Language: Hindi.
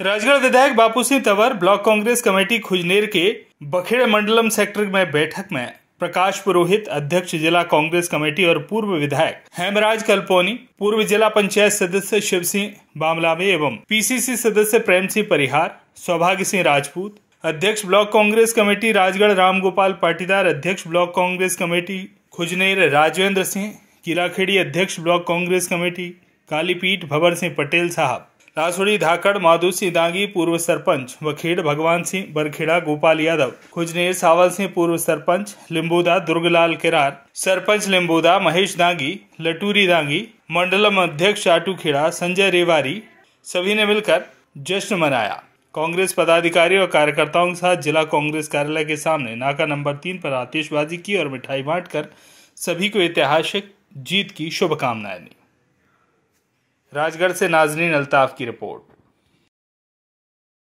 राजगढ़ विधायक बापू सिंह तंवर ब्लॉक कांग्रेस कमेटी खुजनेर के बखेड़ मंडलम सेक्टर में बैठक में प्रकाश पुरोहित अध्यक्ष जिला कांग्रेस कमेटी और पूर्व विधायक हेमराज कल्पोनी पूर्व जिला पंचायत सदस्य शिव सिंह बामलावे एवं पीसीसी सदस्य प्रेम सिंह परिहार सौभाग्य सिंह राजपूत अध्यक्ष ब्लॉक कांग्रेस कमेटी राजगढ़ रामगोपाल पाटीदार अध्यक्ष ब्लॉक कांग्रेस कमेटी खुजनेर राजवेंद्र सिंह किलाखेड़ी अध्यक्ष ब्लॉक कांग्रेस कमेटी कालीपीठ भवर सिंह पटेल साहब रासोड़ी धाकड़ माधु सिंह दांगी पूर्व सरपंच वखेड़ भगवान सिंह बरखेड़ा गोपाल यादव खुजनेर सावल सिंह पूर्व सरपंच लिम्बूदा दुर्गलाल किरार सरपंच लिम्बूदा महेश दांगी लटूरी दांगी मंडलम अध्यक्ष आटू खेड़ा संजय रेवारी सभी ने मिलकर जश्न मनाया कांग्रेस पदाधिकारी और कार्यकर्ताओं के साथ जिला कांग्रेस कार्यालय के सामने नाका नंबर तीन पर आतिशबाजी की और मिठाई बांटकर सभी को ऐतिहासिक जीत की शुभकामनाएं दी राजगढ़ से नाजनीन अल्ताफ की रिपोर्ट